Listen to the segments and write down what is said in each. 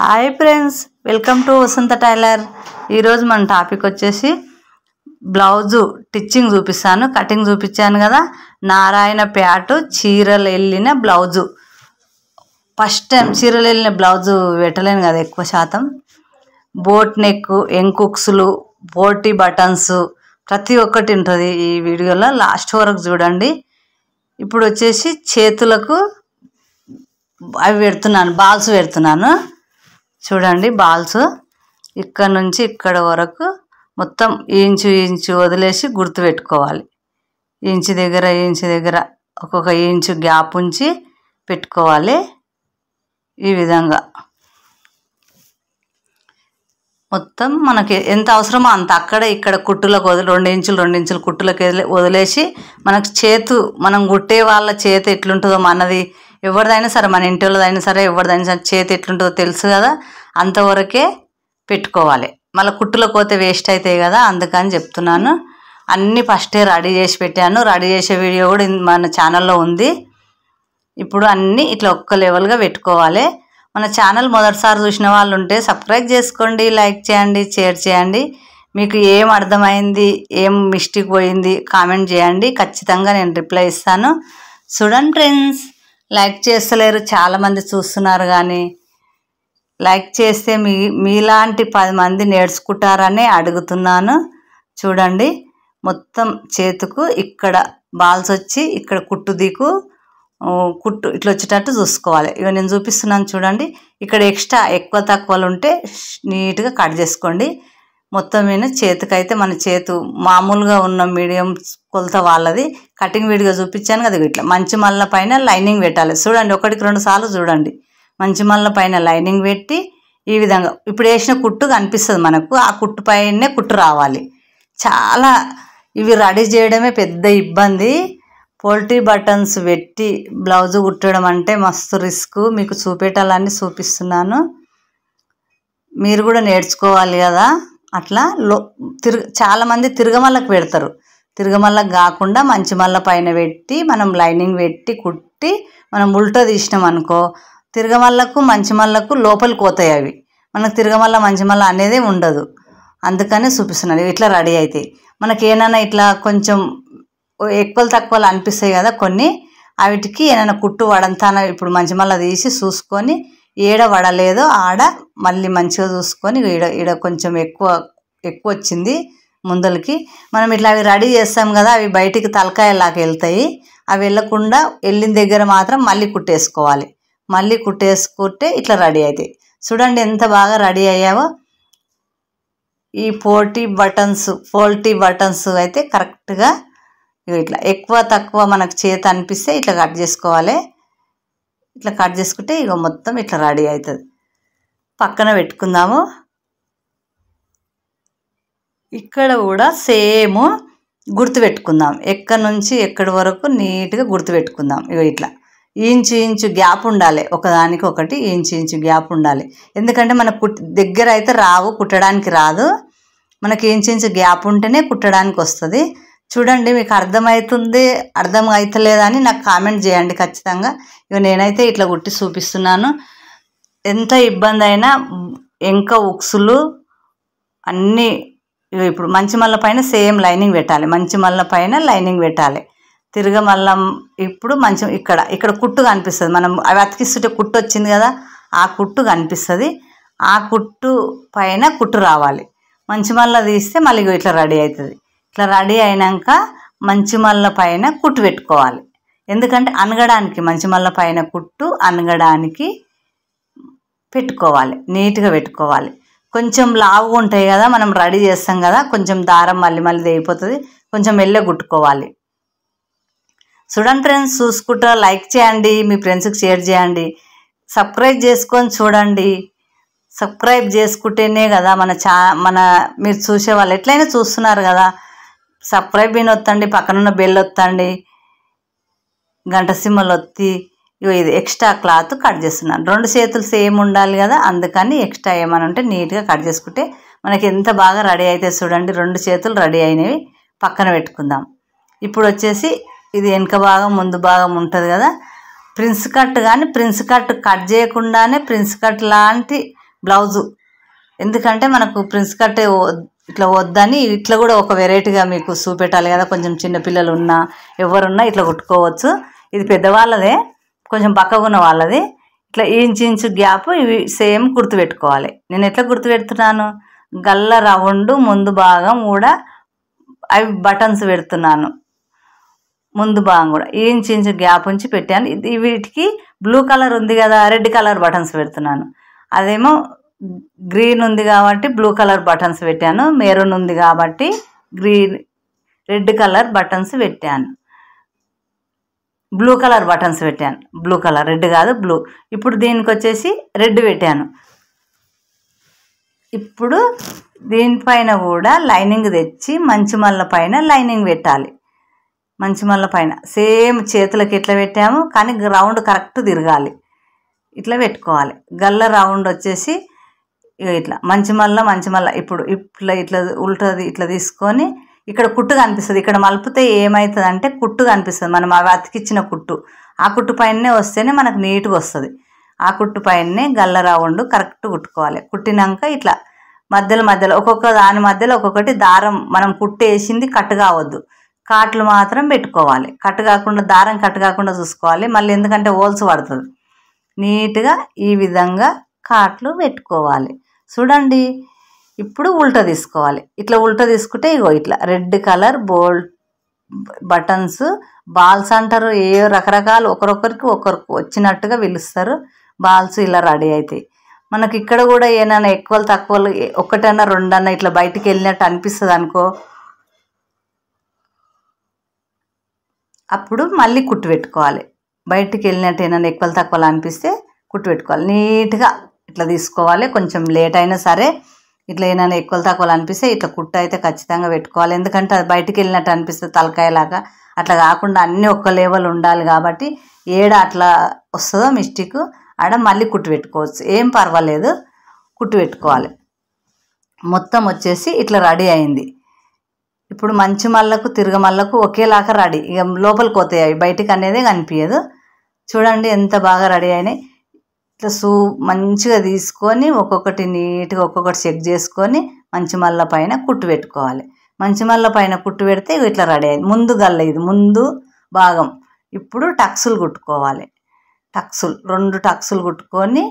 hi friends welcome to Vasantha tailor ఈరోజు మన topic వచ్చేసి బ్లౌజు టిచ్చింగ్ చూపిస్తాను కటింగ్ చూపించాను కదా నారాయణ ప్యాటు చీరలు వెళ్ళిన బ్లౌజు ఫస్ట్ టైం చీరలు వెళ్ళిన బ్లౌజు పెట్టలేను కదా ఎక్కువ శాతం బోట్ నెక్ ఎంకుక్స్లు బోటి బటన్స్ ప్రతి ఒక్కటి ఉంటుంది ఈ వీడియోలో లాస్ట్ వరకు చూడండి ఇప్పుడు వచ్చేసి చేతులకు అవి పెడుతున్నాను బాల్స్ పెడుతున్నాను చూడండి బాల్స్ ఇక్కడ నుంచి ఇక్కడ వరకు మొత్తం ఇంచు ఇంచు వదిలేసి గుర్తు పెట్టుకోవాలి ఇంచు దగ్గర ఇంచు దగ్గర ఒక్కొక్క ఇంచు గ్యాప్ ఉంచి పెట్టుకోవాలి ఈ విధంగా మొత్తం మనకి ఎంత అవసరమో అంత అక్కడ ఇక్కడ కుట్టులకు వదిలి రెండు ఇంచులు రెండు ఇంచులు కుట్టులకు వదిలేసి మనకు చేతు మనం కుట్టే వాళ్ళ చేతి ఎట్లుంటుందో మనది ఎవరిదైనా సరే మన ఇంటి వాళ్ళదైనా సరే ఎవరిదైనా సరే చేతి ఎట్లుంటుందో తెలుసు కదా అంతవరకే పెట్టుకోవాలి మళ్ళీ కుట్టుల పోతే వేస్ట్ అవుతాయి కదా అందుకని చెప్తున్నాను అన్నీ ఫస్టే రెడీ చేసి పెట్టాను రెడీ చేసే వీడియో కూడా మన ఛానల్లో ఉంది ఇప్పుడు అన్నీ ఇట్లా ఒక్క లెవెల్గా పెట్టుకోవాలి మన ఛానల్ మొదటిసారి చూసిన వాళ్ళు ఉంటే సబ్స్క్రైబ్ చేసుకోండి లైక్ చేయండి షేర్ చేయండి మీకు ఏం అర్థమైంది ఏం మిస్టేక్ పోయింది కామెంట్ చేయండి ఖచ్చితంగా నేను రిప్లై ఇస్తాను చూడండి ఫ్రెండ్స్ లైక్ చేస్తలేరు చాలామంది చూస్తున్నారు కానీ లైక్ చేస్తే మీ మీలాంటి పది మంది నేర్చుకుంటారని అడుగుతున్నాను చూడండి మొత్తం చేతుకు ఇక్కడ బాల్స్ వచ్చి ఇక్కడ కుట్టు దీకు కుట్టు ఇట్లా వచ్చేటట్టు చూసుకోవాలి ఇక నేను చూపిస్తున్నాను చూడండి ఇక్కడ ఎక్స్ట్రా ఎక్కువ తక్కువలు ఉంటే నీట్గా కట్ చేసుకోండి మొత్తం మీద చేతికైతే మన చేతు మామూలుగా ఉన్న మీడియం కొలత వాళ్ళది కటింగ్ వీడిగా చూపించాను కదా ఇట్లా మంచి మల్ల పైన లైనింగ్ పెట్టాలి చూడండి ఒకటికి రెండు సార్లు చూడండి మంచి మల్ల పైన లైనింగ్ పెట్టి ఈ విధంగా ఇప్పుడు వేసిన కుట్టు కనిపిస్తుంది మనకు ఆ కుట్టు పైనే కుట్టు రావాలి చాలా ఇవి రెడీ చేయడమే పెద్ద ఇబ్బంది పోల్ట్రీ బటన్స్ పెట్టి బ్లౌజ్ కుట్టడం అంటే మస్తు రిస్క్ మీకు చూపెట్టాలని చూపిస్తున్నాను మీరు కూడా నేర్చుకోవాలి కదా అట్లా లో తిరు చాలామంది తిరగమల్లకు పెడతారు తిరగమల్లకు కాకుండా మంచి మల్ల పైన పెట్టి మనం లైనింగ్ పెట్టి కుట్టి మనం ఉల్టా తీసినాం అనుకో తిరగమల్లకు మంచి మల్లకు లోపలికి పోతాయి అవి మనకు తిరగమల్ల మంచి మల్ల అనేది ఉండదు అందుకనే చూపిస్తున్నది ఇట్లా రెడీ అవుతాయి మనకి ఏమైనా ఇట్లా కొంచెం ఎక్కువలు తక్కువలు అనిపిస్తాయి కదా కొన్ని వాటికి ఏమైనా కుట్టు వడంతాన ఇప్పుడు మంచి మళ్ళీ తీసి చూసుకొని ఏడ పడలేదో ఆడ మళ్ళీ మంచిగా చూసుకొని ఈడ ఈడ కొంచెం ఎక్కువ ఎక్కువ వచ్చింది ముందలకి మనం ఇట్లా అవి రెడీ చేస్తాం కదా అవి బయటికి తలకాయలాగా వెళ్తాయి అవి వెళ్ళకుండా వెళ్ళిన దగ్గర మాత్రం మళ్ళీ కుట్టేసుకోవాలి మళ్ళీ కుట్టేసుకుంటే ఇట్లా రెడీ అవుతాయి చూడండి ఎంత బాగా రెడీ అయ్యావో ఈ పోటీ బటన్స్ పోల్టీ బటన్స్ అయితే కరెక్ట్గా ఇట్లా ఎక్కువ తక్కువ మనకు చేతి అనిపిస్తే ఇట్లా కట్ చేసుకోవాలి ఇట్లా కట్ చేసుకుంటే ఇక మొత్తం ఇట్లా రెడీ అవుతుంది పక్కన పెట్టుకుందాము ఇక్కడ కూడా సేమ్ గుర్తు పెట్టుకుందాం ఎక్కడి నుంచి ఎక్కడి వరకు నీట్గా గుర్తు పెట్టుకుందాం ఇక ఇట్లా ఇంచు ఇంచు గ్యాప్ ఉండాలి ఒకదానికి ఒకటి ఇంచు ఇంచు గ్యాప్ ఉండాలి ఎందుకంటే మన కుట్ దగ్గర అయితే రావు కుట్టడానికి రాదు మనకి ఇంచు ఇంచు గ్యాప్ ఉంటేనే కుట్టడానికి వస్తుంది చూడండి మీకు అర్థమవుతుంది అర్థం అవుతలేదని నాకు కామెంట్ చేయండి ఖచ్చితంగా ఇక నేనైతే ఇట్లా కుట్టి చూపిస్తున్నాను ఎంత ఇబ్బంది అయినా ఇంకా ఉక్సులు అన్నీ ఇప్పుడు మంచి మల్ల పైన సేమ్ లైనింగ్ పెట్టాలి మంచి మల్ల పైన లైనింగ్ పెట్టాలి తిరగ మళ్ళా ఇప్పుడు మంచి ఇక్కడ ఇక్కడ కుట్టు కనిపిస్తుంది మనం అవి అతికిస్తుంటే కుట్టు వచ్చింది కదా ఆ కుట్టు కనిపిస్తుంది ఆ కుట్టు పైన కుట్టు రావాలి మంచి మళ్ళీ తీస్తే మళ్ళీ ఇట్లా రెడీ అవుతుంది ఇట్లా రెడీ అయినాక మంచి మల్ల పైన కుట్టు పెట్టుకోవాలి ఎందుకంటే అనగడానికి మంచి మల్ల పైన కుట్టు అనగడానికి పెట్టుకోవాలి నీట్గా పెట్టుకోవాలి కొంచెం లావుగా ఉంటాయి కదా మనం రెడీ చేస్తాం కదా కొంచెం దారం మళ్ళీ మళ్ళీ అయిపోతుంది కొంచెం కుట్టుకోవాలి చూడండి ఫ్రెండ్స్ చూసుకుంటా లైక్ చేయండి మీ ఫ్రెండ్స్కి షేర్ చేయండి సబ్స్క్రైబ్ చేసుకొని చూడండి సబ్స్క్రైబ్ చేసుకుంటేనే కదా మన చా మన మీరు చూసేవాళ్ళు ఎట్లయినా చూస్తున్నారు కదా సబ్స్క్రైబ్ బిన్ పక్కన పక్కనున్న బెల్ వత్తండి గంట సిమ్మలు ఒత్తి ఇది ఎక్స్ట్రా క్లాత్ కట్ చేస్తున్నాను రెండు చేతులు సేమ్ ఉండాలి కదా అందుకని ఎక్స్ట్రా ఏమైనా ఉంటే నీట్గా కట్ చేసుకుంటే మనకి ఎంత బాగా రెడీ అయితే చూడండి రెండు చేతులు రెడీ అయినవి పక్కన పెట్టుకుందాం ఇప్పుడు వచ్చేసి ఇది వెనక భాగం ముందు భాగం ఉంటుంది కదా ప్రిన్స్ కట్ కానీ ప్రిన్స్ కట్ కట్ చేయకుండానే ప్రిన్స్ కట్ లాంటి బ్లౌజు ఎందుకంటే మనకు ప్రిన్స్ కట్ ఇట్లా వద్దని ఇట్లా కూడా ఒక వెరైటీగా మీకు చూపెట్టాలి కదా కొంచెం చిన్నపిల్లలు ఉన్నా ఎవరున్నా ఇట్లా కొట్టుకోవచ్చు ఇది పెద్దవాళ్ళదే కొంచెం పక్కకున్న వాళ్ళది ఇట్లా ఇంచు ఇంచు గ్యాప్ ఇవి సేమ్ గుర్తు పెట్టుకోవాలి నేను ఎట్లా గుర్తుపెడుతున్నాను గల్ల రౌండ్ ముందు భాగం కూడా అవి బటన్స్ పెడుతున్నాను ముందు భాగం కూడా ఇంచు ఇంచు గ్యాప్ ఉంచి పెట్టాను ఇది వీటికి బ్లూ కలర్ ఉంది కదా రెడ్ కలర్ బటన్స్ పెడుతున్నాను అదేమో గ్రీన్ ఉంది కాబట్టి బ్లూ కలర్ బటన్స్ పెట్టాను మెరూన్ ఉంది కాబట్టి గ్రీన్ రెడ్ కలర్ బటన్స్ పెట్టాను బ్లూ కలర్ బటన్స్ పెట్టాను బ్లూ కలర్ రెడ్ కాదు బ్లూ ఇప్పుడు దీనికి వచ్చేసి రెడ్ పెట్టాను ఇప్పుడు దీనిపైన కూడా లైనింగ్ తెచ్చి మంచి మల్ల పైన లైనింగ్ పెట్టాలి మంచి మల్ల పైన సేమ్ చేతులకి ఎట్లా పెట్టాము కానీ రౌండ్ కరెక్ట్ తిరగాలి ఇట్లా పెట్టుకోవాలి గల్ల రౌండ్ వచ్చేసి ఇట్లా మంచి మల్ల మంచి మల్ల ఇప్పుడు ఇట్లా ఇట్లా ఉల్టది ఇట్లా తీసుకొని ఇక్కడ కుట్టు కనిపిస్తుంది ఇక్కడ మలిపితే ఏమవుతుంది అంటే కుట్టు కనిపిస్తుంది మనం అవి అతికిచ్చిన కుట్టు ఆ కుట్టు పైననే వస్తేనే మనకు నీట్గా వస్తుంది ఆ కుట్టు పైననే గల్ల రావుండు కరెక్ట్ కుట్టుకోవాలి కుట్టినాక ఇట్లా మధ్యలో మధ్యలో ఒక్కొక్క దాని మధ్యలో ఒక్కొక్కటి దారం మనం కుట్టేసింది కట్ కావద్దు కాట్లు మాత్రం పెట్టుకోవాలి కట్ కాకుండా దారం కట్ కాకుండా చూసుకోవాలి మళ్ళీ ఎందుకంటే హోల్స్ పడుతుంది నీట్గా ఈ విధంగా కాట్లు పెట్టుకోవాలి చూడండి ఇప్పుడు ఉల్టా తీసుకోవాలి ఇట్లా ఉల్టా తీసుకుంటే ఇగో ఇట్లా రెడ్ కలర్ బోల్ బటన్స్ బాల్స్ అంటారు ఏ రకరకాలు ఒకరొకరికి ఒకరికి వచ్చినట్టుగా పిలుస్తారు బాల్స్ ఇలా రెడీ అవుతాయి మనకి ఇక్కడ కూడా ఏమైనా ఎక్కువలు తక్కువలు ఒకటన్నా రెండన్నా ఇట్లా బయటికి వెళ్ళినట్టు అనిపిస్తుంది అనుకో అప్పుడు మళ్ళీ కుట్టు పెట్టుకోవాలి బయటికి వెళ్ళినట్టు ఏమైనా ఎక్కువలు తక్కువలు అనిపిస్తే కుట్టు పెట్టుకోవాలి నీట్గా ఇట్లా తీసుకోవాలి కొంచెం లేట్ అయినా సరే ఇట్లా ఏమైనా ఎక్కువ తక్కువలు అనిపిస్తే ఇట్లా కుట్ట అయితే ఖచ్చితంగా పెట్టుకోవాలి ఎందుకంటే అది బయటికి వెళ్ళినట్టు అనిపిస్తుంది తలకాయలాగా అట్లా కాకుండా అన్నీ ఒక్క లెవెల్ ఉండాలి కాబట్టి ఏడ అట్లా వస్తుందో మిస్టిక్ ఆడ మళ్ళీ కుట్టు పెట్టుకోవచ్చు ఏం పర్వాలేదు కుట్టు పెట్టుకోవాలి మొత్తం వచ్చేసి ఇట్లా రెడీ అయింది ఇప్పుడు మంచి మళ్ళకు తిరగమల్లకు ఒకేలాగా రెడీ ఇక లోపలికి పోతాయి బయటికి అనేది కనిపించదు చూడండి ఎంత బాగా రెడీ అయినాయి ఇట్లా సూ మంచిగా తీసుకొని ఒక్కొక్కటి నీట్గా ఒక్కొక్కటి చెక్ చేసుకొని మంచి మల్ల పైన కుట్టు పెట్టుకోవాలి మంచి మల్ల పైన కుట్టు పెడితే ఇట్లా రెడీ అయింది ముందు గల్ల ఇది ముందు భాగం ఇప్పుడు టక్సులు కుట్టుకోవాలి టక్సులు రెండు టక్సులు కుట్టుకొని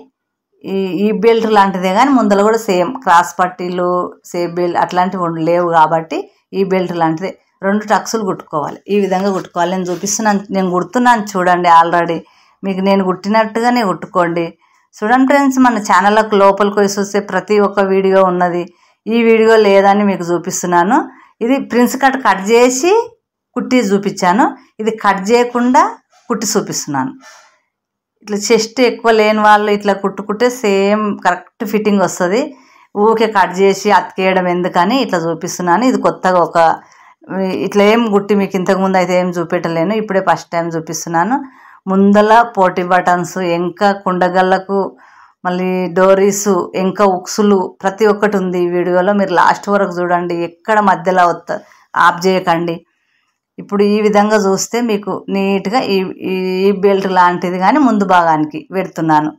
ఈ ఈ బెల్ట్ లాంటిదే కానీ ముందర కూడా సేమ్ క్రాస్ పట్టీలు సేమ్ బెల్ట్ అట్లాంటివి లేవు కాబట్టి ఈ బెల్ట్ లాంటిదే రెండు టక్సులు కుట్టుకోవాలి ఈ విధంగా కుట్టుకోవాలి నేను చూపిస్తున్నాను నేను కుడుతున్నాను చూడండి ఆల్రెడీ మీకు నేను కుట్టినట్టుగానే కుట్టుకోండి చూడండి ఫ్రెండ్స్ మన ఛానల్కి లోపలికి వచ్చి చూస్తే ప్రతి ఒక్క వీడియో ఉన్నది ఈ వీడియో లేదని మీకు చూపిస్తున్నాను ఇది ప్రిన్స్ కట్ కట్ చేసి కుట్టి చూపించాను ఇది కట్ చేయకుండా కుట్టి చూపిస్తున్నాను ఇట్లా చెస్ట్ ఎక్కువ లేని వాళ్ళు ఇట్లా కుట్టుకుంటే సేమ్ కరెక్ట్ ఫిట్టింగ్ వస్తుంది ఊకే కట్ చేసి అతికేయడం ఎందుకని ఇట్లా చూపిస్తున్నాను ఇది కొత్తగా ఒక ఇట్లా ఏం గుట్టి మీకు ఇంతకుముందు అయితే ఏం చూపెట్టలేను ఇప్పుడే ఫస్ట్ టైం చూపిస్తున్నాను ముందల పోటీ బటన్స్ ఇంకా కుండగళ్ళకు మళ్ళీ డోరీసు ఇంకా ఉక్సులు ప్రతి ఒక్కటి ఉంది ఈ వీడియోలో మీరు లాస్ట్ వరకు చూడండి ఎక్కడ మధ్యలో వస్తా ఆఫ్ చేయకండి ఇప్పుడు ఈ విధంగా చూస్తే మీకు నీట్గా ఈ ఈ బెల్ట్ లాంటిది కానీ ముందు భాగానికి పెడుతున్నాను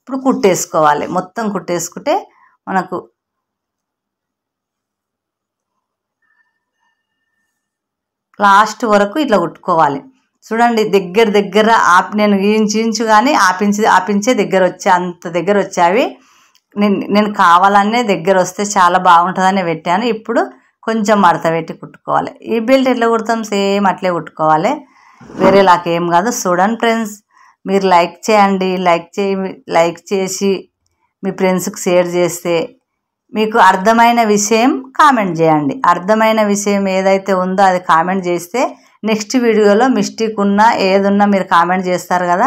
ఇప్పుడు కుట్టేసుకోవాలి మొత్తం కుట్టేసుకుంటే మనకు లాస్ట్ వరకు ఇట్లా కుట్టుకోవాలి చూడండి దగ్గర దగ్గర ఆపి నేను ఇంచు కానీ ఆపించి ఆపించే దగ్గర వచ్చే అంత దగ్గర వచ్చావి నేను నేను కావాలనే దగ్గర వస్తే చాలా బాగుంటుందని పెట్టాను ఇప్పుడు కొంచెం మడత పెట్టి కుట్టుకోవాలి ఈ బెల్ట్ ఎట్లా కుడతాం సేమ్ అట్లే కుట్టుకోవాలి వేరే లాకేం కాదు చూడండి ఫ్రెండ్స్ మీరు లైక్ చేయండి లైక్ చేయి లైక్ చేసి మీ ఫ్రెండ్స్కి షేర్ చేస్తే మీకు అర్థమైన విషయం కామెంట్ చేయండి అర్థమైన విషయం ఏదైతే ఉందో అది కామెంట్ చేస్తే నెక్స్ట్ వీడియోలో మిస్టేక్ ఉన్నా ఏదున్నా మీరు కామెంట్ చేస్తారు కదా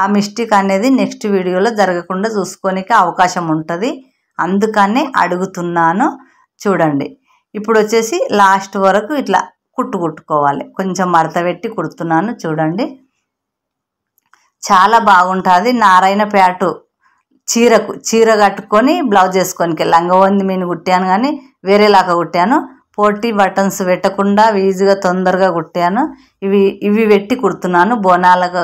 ఆ మిస్టేక్ అనేది నెక్స్ట్ వీడియోలో జరగకుండా చూసుకోనికి అవకాశం ఉంటుంది అందుకని అడుగుతున్నాను చూడండి ఇప్పుడు వచ్చేసి లాస్ట్ వరకు ఇట్లా కుట్టు కుట్టుకోవాలి కొంచెం మడత పెట్టి కుడుతున్నాను చూడండి చాలా బాగుంటుంది నారాయణ ప్యాటు చీరకు చీర కట్టుకొని బ్లౌజ్ వేసుకోనికి లంగవంది మీను కుట్టాను కానీ వేరేలాగా కుట్టాను పోటీ బటన్స్ పెట్టకుండా ఈజీగా తొందరగా కుట్టాను ఇవి ఇవి పెట్టి కుడుతున్నాను బోనాలకు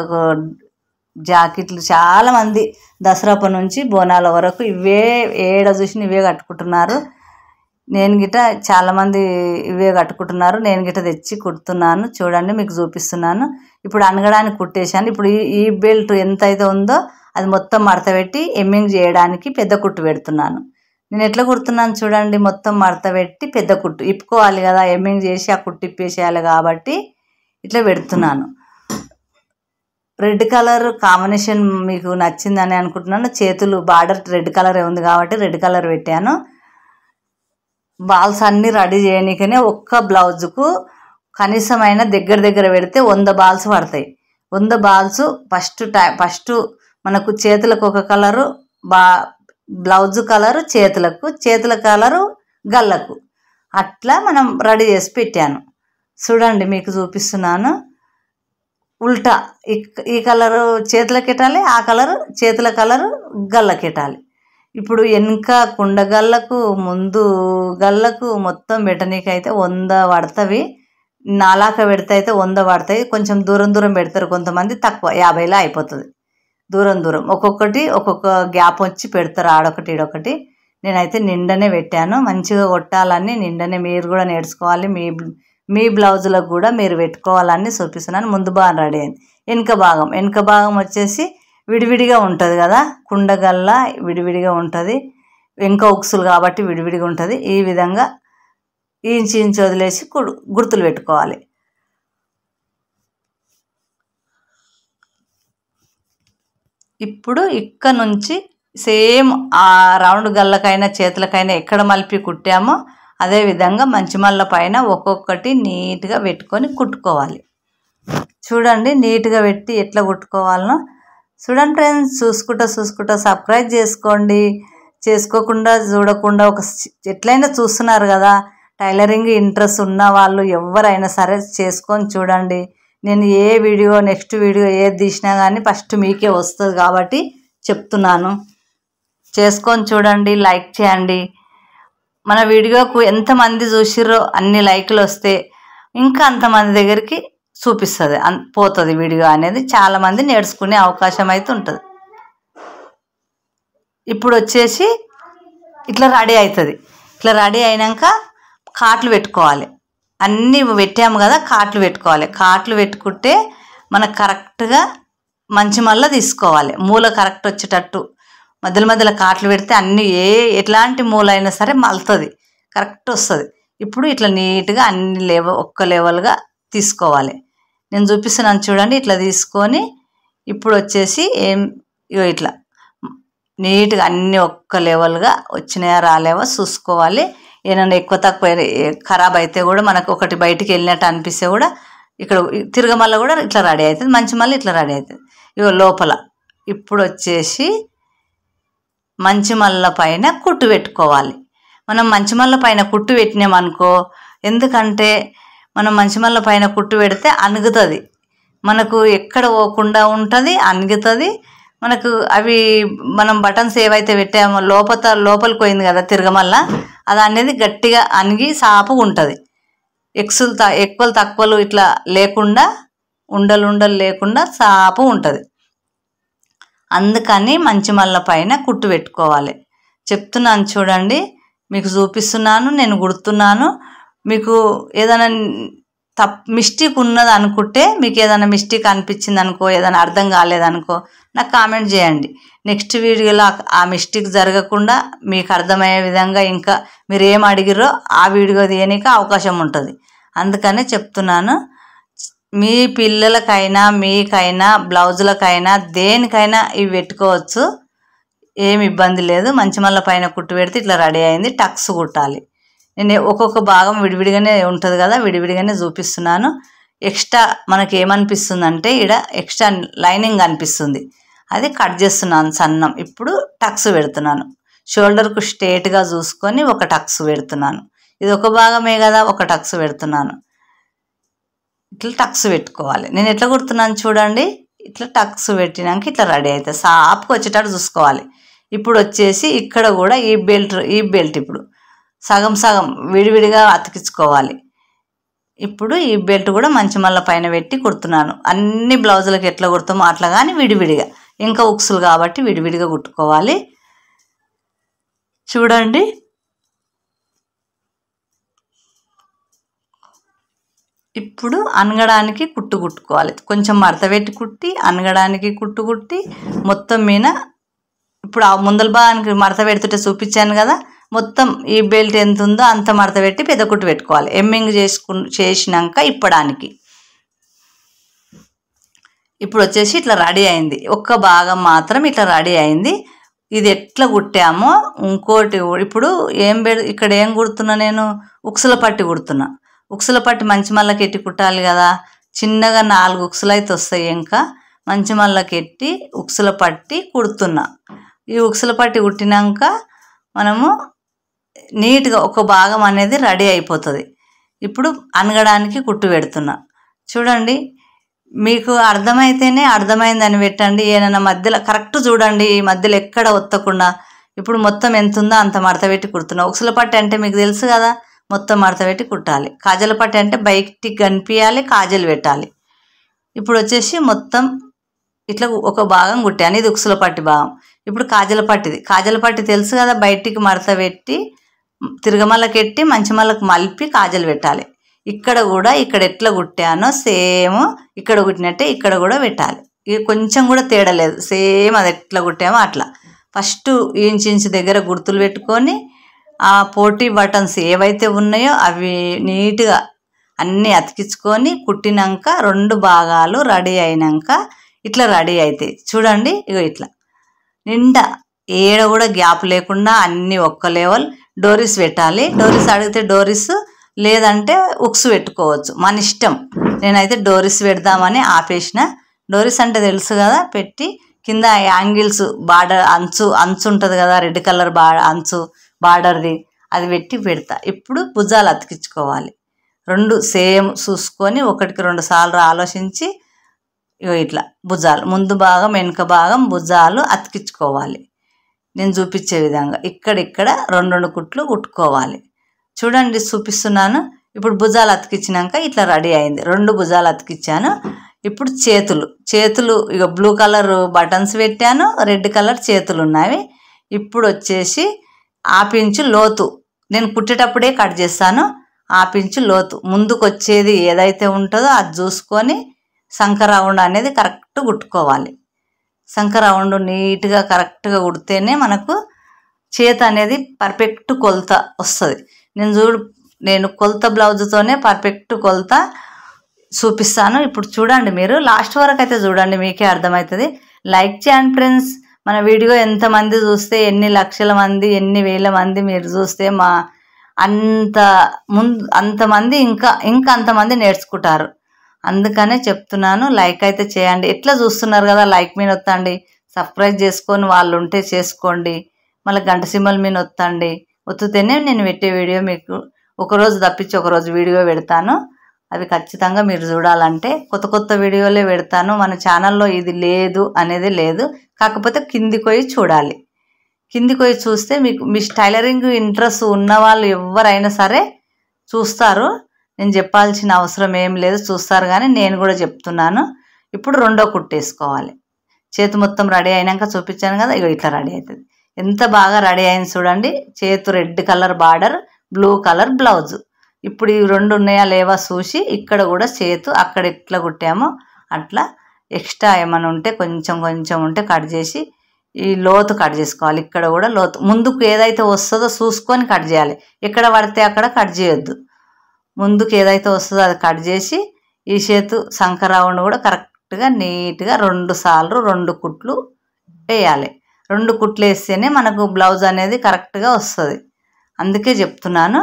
జాకెట్లు చాలామంది దసరా నుంచి బోనాల వరకు ఇవే ఏడ చూసి ఇవే కట్టుకుంటున్నారు నేను గిట చాలామంది ఇవే కట్టుకుంటున్నారు నేను గిట తెచ్చి కుడుతున్నాను చూడండి మీకు చూపిస్తున్నాను ఇప్పుడు అనగడానికి కుట్టేశాను ఇప్పుడు ఈ ఈ బెల్ట్ ఎంత అయితే ఉందో అది మొత్తం మడతపెట్టి ఎమ్మింగ్ చేయడానికి పెద్ద కుట్టు పెడుతున్నాను నేను ఎట్లా కుడుతున్నాను చూడండి మొత్తం మడత పెట్టి పెద్ద కుట్టు ఇప్పుకోవాలి కదా ఎమ్మింగ్ చేసి ఆ కుట్టు ఇప్పేసేయాలి కాబట్టి ఇట్లా పెడుతున్నాను రెడ్ కలర్ కాంబినేషన్ మీకు నచ్చిందని అనుకుంటున్నాను చేతులు బార్డర్ రెడ్ కలర్ ఉంది కాబట్టి రెడ్ కలర్ పెట్టాను బాల్స్ అన్నీ రెడీ చేయనికనే ఒక్క బ్లౌజ్కు కనీసమైన దగ్గర దగ్గర పెడితే వంద బాల్స్ పడతాయి వంద బాల్స్ ఫస్ట్ టై ఫస్ట్ మనకు చేతులకు ఒక కలరు బా బ్లౌజ్ కలరు చేతులకు చేతుల కలరు గల్లకు అట్లా మనం రెడీ చేసి పెట్టాను చూడండి మీకు చూపిస్తున్నాను ఉల్టా ఈ కలరు చేతులకు ఎట్టాలి ఆ కలరు చేతుల కలరు గల్లకి ఎట్టాలి ఇప్పుడు వెనుక కుండగల్లకు ముందు గల్లకు మొత్తం పెట్టనీకి అయితే వంద పడతవి నాలాక పెడితే అయితే వంద పడతాయి కొంచెం దూరం దూరం పెడతారు కొంతమంది తక్కువ యాభైలో అయిపోతుంది దూరం దూరం ఒక్కొక్కటి ఒక్కొక్క గ్యాప్ వచ్చి పెడతారు ఆడొకటి ఈడొకటి నేనైతే నిండనే పెట్టాను మంచిగా కొట్టాలని నిండనే మీరు కూడా నేర్చుకోవాలి మీ మీ బ్లౌజులకు కూడా మీరు పెట్టుకోవాలని చూపిస్తున్నాను ముందు బాగా రెడీ అయింది వెనుక భాగం వెనుక భాగం వచ్చేసి విడివిడిగా ఉంటుంది కదా కుండగల్ల విడివిడిగా ఉంటుంది వెనుక ఉక్సులు కాబట్టి విడివిడిగా ఉంటుంది ఈ విధంగా ఇంచు ఇంచు వదిలేసి గుర్తులు పెట్టుకోవాలి ఇప్పుడు ఇక్కడ నుంచి సేమ్ ఆ రౌండ్ గల్లకైనా చేతులకైనా ఎక్కడ మలిపి కుట్టామో అదేవిధంగా మంచిమల్ల పైన ఒక్కొక్కటి నీట్గా పెట్టుకొని కుట్టుకోవాలి చూడండి నీట్గా పెట్టి ఎట్లా కుట్టుకోవాలనో చూడండి ఫ్రెండ్స్ చూసుకుంటా చూసుకుంటా సబ్స్క్రైబ్ చేసుకోండి చేసుకోకుండా చూడకుండా ఒక ఎట్లయినా చూస్తున్నారు కదా టైలరింగ్ ఇంట్రెస్ట్ ఉన్న వాళ్ళు ఎవరైనా సరే చేసుకొని చూడండి నేను ఏ వీడియో నెక్స్ట్ వీడియో ఏది తీసినా కానీ ఫస్ట్ మీకే వస్తుంది కాబట్టి చెప్తున్నాను చేసుకొని చూడండి లైక్ చేయండి మన వీడియోకు ఎంతమంది చూసిర్రో అన్ని లైకులు వస్తే ఇంకా అంతమంది దగ్గరికి చూపిస్తుంది పోతుంది వీడియో అనేది చాలామంది నేర్చుకునే అవకాశం అయితే ఉంటుంది ఇప్పుడు వచ్చేసి ఇట్లా రెడీ అవుతుంది ఇట్లా రెడీ అయినాక కాట్లు పెట్టుకోవాలి అన్నీ పెట్టాము కదా కాట్లు పెట్టుకోవాలి కాట్లు పెట్టుకుంటే మనకు కరెక్ట్గా మంచి మళ్ళీ తీసుకోవాలి మూల కరెక్ట్ వచ్చేటట్టు మధ్యలో మధ్యలో కాట్లు పెడితే అన్ని ఏ ఎట్లాంటి మూల అయినా సరే మలుతుంది కరెక్ట్ వస్తుంది ఇప్పుడు ఇట్లా నీట్గా అన్ని లెవెల్ ఒక్క లెవెల్గా తీసుకోవాలి నేను చూపిస్తున్నాను చూడండి ఇట్లా తీసుకొని ఇప్పుడు వచ్చేసి ఏం ఇట్లా నీట్గా అన్ని ఒక్క లెవెల్గా వచ్చినాయా రాలేవా చూసుకోవాలి ఏదైనా ఎక్కువ తక్కువ ఖరాబ్ అయితే కూడా మనకు ఒకటి బయటికి వెళ్ళినట్టు అనిపిస్తే కూడా ఇక్కడ తిరగమల్ల కూడా ఇట్లా రెడీ అవుతుంది మంచి మళ్ళీ ఇట్లా రెడీ అవుతుంది ఇగో లోపల ఇప్పుడు వచ్చేసి మంచి మల్ల పైన కుట్టు పెట్టుకోవాలి మనం మంచి మల్ల పైన కుట్టు పెట్టినామనుకో ఎందుకంటే మనం మంచి మల్ల పైన కుట్టు పెడితే అణుగుతుంది మనకు ఎక్కడ పోకుండా ఉంటుంది అణుగుతుంది మనకు అవి మనం బటన్స్ ఏవైతే పెట్టామో లోపల లోపలికి పోయింది కదా తిరగమల్ల అది అనేది గట్టిగా అణిగి సాపు ఉంటుంది ఎక్సులు త ఎక్కువలు తక్కువలు ఇట్లా లేకుండా ఉండలు ఉండలు లేకుండా సాపు ఉంటుంది అందుకని మంచి మళ్ళ పైన కుట్టు పెట్టుకోవాలి చెప్తున్నాను చూడండి మీకు చూపిస్తున్నాను నేను గుర్తున్నాను మీకు ఏదైనా తప్ మిస్టేక్ ఉన్నది అనుకుంటే మీకు ఏదైనా మిస్టేక్ అనిపించింది అనుకో ఏదైనా అర్థం కాలేదనుకో నాకు కామెంట్ చేయండి నెక్స్ట్ వీడియోలో ఆ మిస్టేక్ జరగకుండా మీకు అర్థమయ్యే విధంగా ఇంకా మీరు ఏం అడిగిరో ఆ వీడియో తీయనికి అవకాశం ఉంటుంది అందుకనే చెప్తున్నాను మీ పిల్లలకైనా మీకైనా బ్లౌజులకైనా దేనికైనా ఇవి పెట్టుకోవచ్చు ఏమి ఇబ్బంది లేదు మంచి మళ్ళీ పైన కుట్టు పెడితే ఇట్లా రెడీ అయింది టక్స్ కుట్టాలి నేను ఒక్కొక్క భాగం విడివిడిగానే ఉంటుంది కదా విడివిడిగానే చూపిస్తున్నాను ఎక్స్ట్రా మనకి ఏమనిపిస్తుందంటే ఇక్కడ ఎక్స్ట్రా లైనింగ్ అనిపిస్తుంది అది కట్ చేస్తున్నాను సన్నం ఇప్పుడు టక్స్ పెడుతున్నాను షోల్డర్కు స్ట్రేట్గా చూసుకొని ఒక టక్స్ పెడుతున్నాను ఇది ఒక భాగమే కదా ఒక టక్స్ పెడుతున్నాను ఇట్లా టక్స్ పెట్టుకోవాలి నేను ఎట్లా కుడుతున్నాను చూడండి ఇట్లా టక్స్ పెట్టినాక ఇట్లా రెడీ అవుతుంది సాప్కి వచ్చేటట్టు చూసుకోవాలి ఇప్పుడు వచ్చేసి ఇక్కడ కూడా ఈ బెల్ట్ ఈ బెల్ట్ ఇప్పుడు సగం సగం విడివిడిగా అతికించుకోవాలి ఇప్పుడు ఈ బెల్ట్ కూడా మంచి మళ్ళీ పైన పెట్టి కుడుతున్నాను అన్ని బ్లౌజులకు ఎట్లా కుడతామో అట్లా కానీ విడివిడిగా ఇంకా ఉక్సులు కాబట్టి విడివిడిగా కుట్టుకోవాలి చూడండి ఇప్పుడు అనగడానికి కుట్టు కుట్టుకోవాలి కొంచెం మడత పెట్టి కుట్టి అనగడానికి కుట్టు కుట్టి మొత్తం మీద ఇప్పుడు ఆ ముందల భాగానికి మడత పెడుతుంటే చూపించాను కదా మొత్తం ఈ బెల్ట్ ఎంత ఉందో అంత మడత పెట్టి పెద్ద కుట్టు పెట్టుకోవాలి ఎమ్మింగ్ చేసుకు చేసినాక ఇప్పడానికి ఇప్పుడు వచ్చేసి ఇట్లా రెడీ అయింది ఒక్క భాగం మాత్రం ఇట్లా రెడీ అయింది ఇది ఎట్లా కుట్టామో ఇంకోటి ఇప్పుడు ఏం పె ఇక్కడ ఏం కుడుతున్నా నేను ఉక్సుల పట్టి కుడుతున్నా ఉక్సుల పట్టి మంచి మళ్ళకి ఎట్టి కుట్టాలి కదా చిన్నగా నాలుగు ఉక్సులు అయితే వస్తాయి ఇంకా మంచి మళ్ళకి ఎట్టి ఉక్సుల పట్టి కుడుతున్నా ఈ ఉక్సుల పట్టి కుట్టినాక మనము నీట్గా ఒక భాగం అనేది రెడీ అయిపోతుంది ఇప్పుడు అనగడానికి కుట్టు పెడుతున్నా చూడండి మీకు అర్థమైతేనే అర్థమైందని పెట్టండి ఏదైనా మధ్యలో కరెక్ట్ చూడండి ఈ మధ్యలో ఎక్కడ ఒత్తకుండా ఇప్పుడు మొత్తం ఎంత ఉందో అంత మడత పెట్టి కుడుతున్నా ఉక్సుల పట్టి అంటే మీకు తెలుసు కదా మొత్తం మడత పెట్టి కుట్టాలి కాజల పట్టి అంటే బయటికి కనిపించాలి కాజలు పెట్టాలి ఇప్పుడు వచ్చేసి మొత్తం ఇట్లా ఒక భాగం కుట్టాను ఇది ఉక్సుల పట్టి భాగం ఇప్పుడు కాజల పట్టిది కాజల పట్టి తెలుసు కదా బయటికి మడత పెట్టి తిరగమల్లకెట్టి మంచి మళ్ళకు మలిపి కాజలు పెట్టాలి ఇక్కడ కూడా ఇక్కడ ఎట్లా కుట్టానో సేమ్ ఇక్కడ కుట్టినట్టే ఇక్కడ కూడా పెట్టాలి ఇక కొంచెం కూడా తేడా లేదు సేమ్ అది ఎట్లా కుట్టామో అట్లా ఫస్ట్ ఇంచు దగ్గర గుర్తులు పెట్టుకొని ఆ పోటీ బటన్స్ ఏవైతే ఉన్నాయో అవి నీట్గా అన్నీ అతికించుకొని కుట్టినాక రెండు భాగాలు రెడీ అయినాక ఇట్లా రెడీ అవుతాయి చూడండి ఇగో ఇట్లా నిండా ఏడ కూడా గ్యాప్ లేకుండా అన్ని ఒక్క లెవెల్ డోరీస్ పెట్టాలి డోరీస్ అడిగితే డోరీస్ లేదంటే ఉక్స్ పెట్టుకోవచ్చు మన ఇష్టం నేనైతే డోరీస్ పెడదామని ఆపేసిన డోరీస్ అంటే తెలుసు కదా పెట్టి కింద యాంగిల్స్ బార్డర్ అంచు అంచు ఉంటుంది కదా రెడ్ కలర్ బా అంచు బార్డర్ది అది పెట్టి పెడతా ఇప్పుడు భుజాలు అతికించుకోవాలి రెండు సేమ్ చూసుకొని ఒకటికి రెండు సార్లు ఆలోచించి ఇట్లా భుజాలు ముందు భాగం వెనుక భాగం భుజాలు అతికించుకోవాలి నేను చూపించే విధంగా ఇక్కడిక్కడ రెండు రెండు కుట్లు కుట్టుకోవాలి చూడండి చూపిస్తున్నాను ఇప్పుడు భుజాలు అతికిచ్చినాక ఇట్లా రెడీ అయింది రెండు భుజాలు అతికిచ్చాను ఇప్పుడు చేతులు చేతులు ఇక బ్లూ కలర్ బటన్స్ పెట్టాను రెడ్ కలర్ చేతులు ఉన్నాయి ఇప్పుడు వచ్చేసి ఆపించు లోతు నేను కుట్టేటప్పుడే కట్ చేస్తాను ఆపించు లోతు ముందుకు వచ్చేది ఏదైతే ఉంటుందో అది చూసుకొని శంకరావుడు అనేది కరెక్ట్ కుట్టుకోవాలి శంఖ రౌండ్ నీట్గా కరెక్ట్గా కుడితేనే మనకు చేత అనేది పర్ఫెక్ట్ కొలత వస్తుంది నేను చూడు నేను కొలత బ్లౌజ్తోనే పర్ఫెక్ట్ కొలత చూపిస్తాను ఇప్పుడు చూడండి మీరు లాస్ట్ వరకు అయితే చూడండి మీకే అర్థమవుతుంది లైక్ చేయండి ఫ్రెండ్స్ మన వీడియో ఎంతమంది చూస్తే ఎన్ని లక్షల మంది ఎన్ని వేల మంది మీరు చూస్తే మా అంత ముందు అంతమంది ఇంకా ఇంకా అంతమంది నేర్చుకుంటారు అందుకనే చెప్తున్నాను లైక్ అయితే చేయండి ఎట్లా చూస్తున్నారు కదా లైక్ మీద వత్తండి సబ్స్క్రైబ్ చేసుకొని వాళ్ళు ఉంటే చేసుకోండి మళ్ళీ గంట సింబల్ మీద వత్తండి ఒత్తుతేనే నేను పెట్టే వీడియో మీకు ఒకరోజు తప్పించి ఒకరోజు వీడియో పెడతాను అవి ఖచ్చితంగా మీరు చూడాలంటే కొత్త కొత్త వీడియోలే పెడతాను మన ఛానల్లో ఇది లేదు అనేది లేదు కాకపోతే కిందికి పోయి చూడాలి కిందికి పోయి చూస్తే మీకు మీ టైలరింగ్ ఇంట్రెస్ట్ ఉన్నవాళ్ళు ఎవరైనా సరే చూస్తారు నేను చెప్పాల్సిన అవసరం ఏం లేదు చూస్తారు కానీ నేను కూడా చెప్తున్నాను ఇప్పుడు రెండో కుట్టేసుకోవాలి చేతి మొత్తం రెడీ అయినాక చూపించాను కదా ఇక ఇట్లా రెడీ అవుతుంది ఎంత బాగా రెడీ అయింది చూడండి చేతు red colour border blue colour blouse ఇప్పుడు ఈ రెండు ఉన్నాయా లేవా చూసి ఇక్కడ కూడా చేతు అక్కడ ఎట్లా కుట్టామో అట్లా ఎక్స్ట్రా ఏమైనా ఉంటే కొంచెం కొంచెం ఉంటే కట్ చేసి ఈ లోతు కట్ చేసుకోవాలి ఇక్కడ కూడా లోతు ముందుకు ఏదైతే వస్తుందో చూసుకొని కట్ చేయాలి ఎక్కడ పడితే అక్కడ కట్ చేయొద్దు ముందుకు ఏదైతే వస్తుందో అది కట్ చేసి ఈ చేతు శంకరావుని కూడా కరెక్ట్గా నీట్గా రెండు సార్లు రెండు కుట్లు వేయాలి రెండు కుట్లు వేస్తేనే మనకు బ్లౌజ్ అనేది కరెక్ట్గా వస్తుంది అందుకే చెప్తున్నాను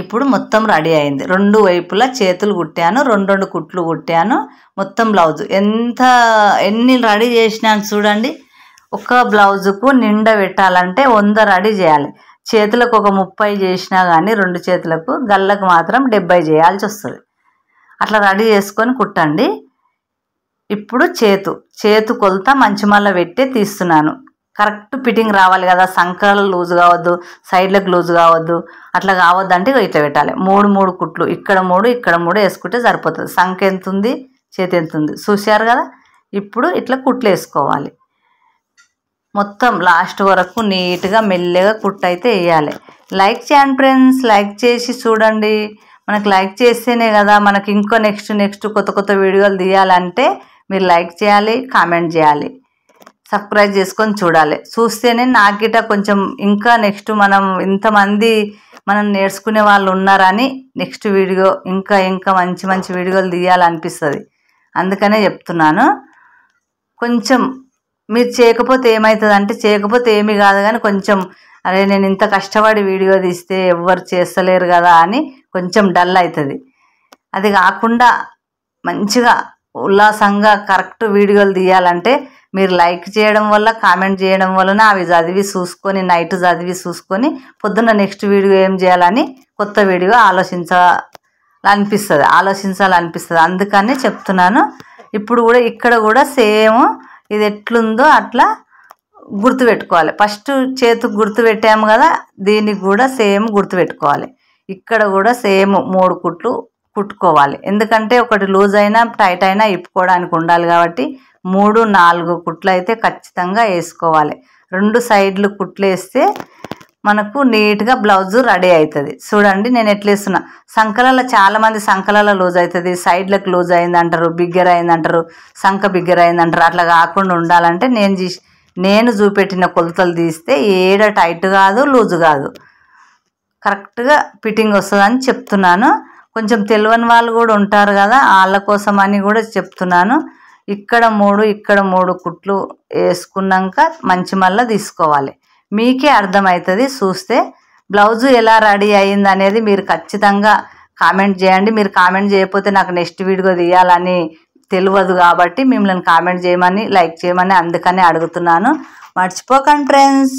ఇప్పుడు మొత్తం రెడీ అయింది రెండు వైపులా చేతులు కుట్టాను రెండు రెండు కుట్లు కుట్టాను మొత్తం బ్లౌజ్ ఎంత ఎన్ని రెడీ చేసినాను చూడండి ఒక బ్లౌజుకు నిండా పెట్టాలంటే వంద రెడీ చేయాలి చేతులకు ఒక ముప్పై చేసినా కానీ రెండు చేతులకు గల్లకు మాత్రం డెబ్బై చేయాల్సి వస్తుంది అట్లా రెడీ చేసుకొని కుట్టండి ఇప్పుడు చేతు చేతు కొలత మంచిమల్ల పెట్టి తీస్తున్నాను కరెక్ట్ ఫిట్టింగ్ రావాలి కదా సంకలు లూజ్ కావద్దు సైడ్లకు లూజ్ కావద్దు అట్లా కావద్దు అంటే ఇట్లా పెట్టాలి మూడు మూడు కుట్లు ఇక్కడ మూడు ఇక్కడ మూడు వేసుకుంటే సరిపోతుంది సంఖ ఎంత ఉంది చేతి ఎంత ఉంది చూశారు కదా ఇప్పుడు ఇట్లా కుట్లు వేసుకోవాలి మొత్తం లాస్ట్ వరకు నీట్గా మెల్లగా కుట్ అయితే వేయాలి లైక్ చేయండి ఫ్రెండ్స్ లైక్ చేసి చూడండి మనకు లైక్ చేస్తేనే కదా మనకి ఇంకో నెక్స్ట్ నెక్స్ట్ కొత్త కొత్త వీడియోలు తీయాలంటే మీరు లైక్ చేయాలి కామెంట్ చేయాలి సబ్స్క్రైబ్ చేసుకొని చూడాలి చూస్తేనే నాకిట కొంచెం ఇంకా నెక్స్ట్ మనం ఇంతమంది మనం నేర్చుకునే వాళ్ళు ఉన్నారని నెక్స్ట్ వీడియో ఇంకా ఇంకా మంచి మంచి వీడియోలు తీయాలనిపిస్తుంది అందుకనే చెప్తున్నాను కొంచెం మీరు చేయకపోతే ఏమవుతుంది అంటే చేయకపోతే ఏమి కాదు కానీ కొంచెం అరే నేను ఇంత కష్టపడి వీడియో తీస్తే ఎవ్వరు చేస్తలేరు కదా అని కొంచెం డల్ అవుతుంది అది కాకుండా మంచిగా ఉల్లాసంగా కరెక్ట్ వీడియోలు తీయాలంటే మీరు లైక్ చేయడం వల్ల కామెంట్ చేయడం వలన అవి చదివి చూసుకొని నైట్ చదివి చూసుకొని పొద్దున్న నెక్స్ట్ వీడియో ఏం చేయాలని కొత్త వీడియో ఆలోచించాలనిపిస్తుంది ఆలోచించాలనిపిస్తుంది అందుకని చెప్తున్నాను ఇప్పుడు కూడా ఇక్కడ కూడా సేమ్ ఇది ఎట్లుందో అట్లా గుర్తుపెట్టుకోవాలి ఫస్ట్ చేతికి గుర్తుపెట్టాము కదా దీనికి కూడా సేమ్ గుర్తుపెట్టుకోవాలి ఇక్కడ కూడా సేమ్ మూడు కుట్లు కుట్టుకోవాలి ఎందుకంటే ఒకటి లూజ్ అయినా టైట్ అయినా ఇప్పుకోవడానికి ఉండాలి కాబట్టి మూడు నాలుగు కుట్లు అయితే ఖచ్చితంగా వేసుకోవాలి రెండు సైడ్లు కుట్లు వేస్తే మనకు నీట్గా బ్లౌజ్ రెడీ అవుతుంది చూడండి నేను ఎట్లా ఇస్తున్నా సంకలలో చాలామంది సంకలలో లూజ్ అవుతుంది సైడ్లకు లూజ్ అయింది అంటారు బిగ్గర్ అయింది అంటారు సంఖ బిగ్గర్ అయింది అంటారు అట్లా కాకుండా ఉండాలంటే నేను నేను చూపెట్టిన కొలతలు తీస్తే ఏడ టైట్ కాదు లూజ్ కాదు కరెక్ట్గా ఫిట్టింగ్ వస్తుందని చెప్తున్నాను కొంచెం తెలియని వాళ్ళు కూడా ఉంటారు కదా వాళ్ళ కోసం అని కూడా చెప్తున్నాను ఇక్కడ మూడు ఇక్కడ మూడు కుట్లు వేసుకున్నాక మంచి మళ్ళీ తీసుకోవాలి మీకే అర్థమవుతుంది చూస్తే బ్లౌజు ఎలా రెడీ అయ్యింది అనేది మీరు ఖచ్చితంగా కామెంట్ చేయండి మీరు కామెంట్ చేయకపోతే నాకు నెక్స్ట్ వీడియో తీయాలని తెలియదు కాబట్టి మిమ్మల్ని కామెంట్ చేయమని లైక్ చేయమని అందుకనే అడుగుతున్నాను మర్చిపోకండి ఫ్రెండ్స్